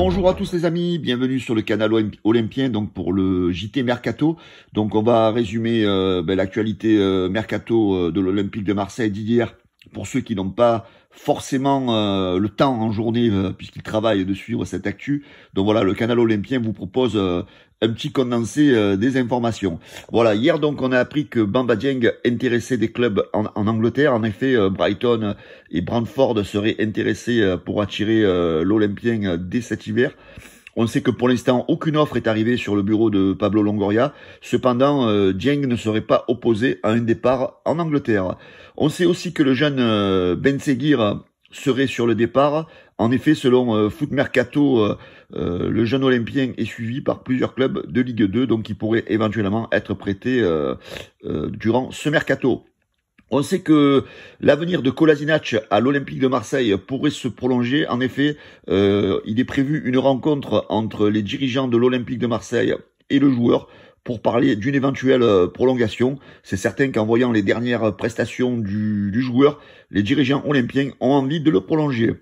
Bonjour à tous les amis, bienvenue sur le canal olympien donc pour le JT Mercato. Donc on va résumer euh, ben, l'actualité euh, Mercato euh, de l'Olympique de Marseille d'hier pour ceux qui n'ont pas forcément euh, le temps en journée, euh, puisqu'ils travaillent, de suivre cette actu. Donc voilà, le canal olympien vous propose euh, un petit condensé des informations. Voilà, hier donc on a appris que Bamba Dieng intéressait des clubs en, en Angleterre. En effet, Brighton et Brantford seraient intéressés pour attirer l'Olympien dès cet hiver. On sait que pour l'instant, aucune offre est arrivée sur le bureau de Pablo Longoria. Cependant, Jiang euh, ne serait pas opposé à un départ en Angleterre. On sait aussi que le jeune euh, Ben Seguir serait sur le départ. En effet, selon euh, Foot Mercato, le jeune Olympien est suivi par plusieurs clubs de Ligue 2, donc il pourrait éventuellement être prêté durant ce mercato. On sait que l'avenir de Kolasinac à l'Olympique de Marseille pourrait se prolonger. En effet, euh, il est prévu une rencontre entre les dirigeants de l'Olympique de Marseille et le joueur pour parler d'une éventuelle euh, prolongation. C'est certain qu'en voyant les dernières prestations du, du joueur, les dirigeants olympiens ont envie de le prolonger.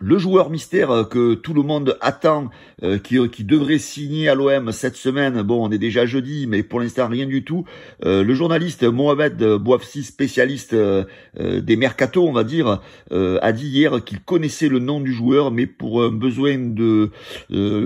Le joueur mystère euh, que tout le monde attend, euh, euh, qui, devrait signer à l'OM cette semaine, bon on est déjà jeudi, mais pour l'instant rien du tout, le journaliste Mohamed Bouafsi, spécialiste des mercato on va dire, a dit hier qu'il connaissait le nom du joueur, mais pour un besoin de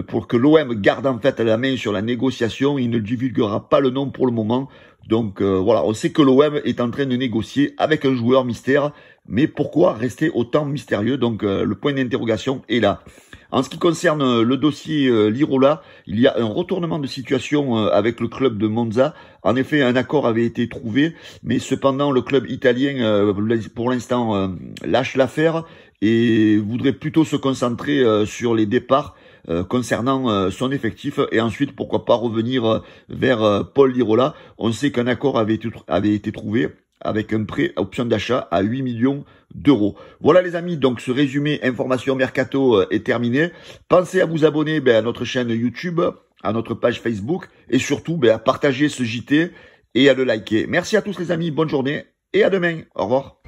pour que l'OM garde en fait la main sur la négociation, il ne divulguera pas le nom pour le moment. Donc euh, voilà, on sait que l'OM est en train de négocier avec un joueur mystère, mais pourquoi rester autant mystérieux Donc euh, le point d'interrogation est là. En ce qui concerne euh, le dossier Lirola, il y a un retournement de situation avec le club de Monza. En effet, un accord avait été trouvé, mais cependant le club italien pour l'instant lâche l'affaire et voudrait plutôt se concentrer sur les départs euh, concernant euh, son effectif et ensuite pourquoi pas revenir euh, vers Paul Lirola. On sait qu'un accord avait été, trouvé avec un prêt option d'achat à 8 millions d'euros. Voilà les amis, donc ce résumé information mercato est terminé. Pensez à vous abonner ben, à notre chaîne YouTube, à notre page Facebook et surtout ben, à partager ce JT et à le liker. Merci à tous les amis, bonne journée et à demain. Au revoir.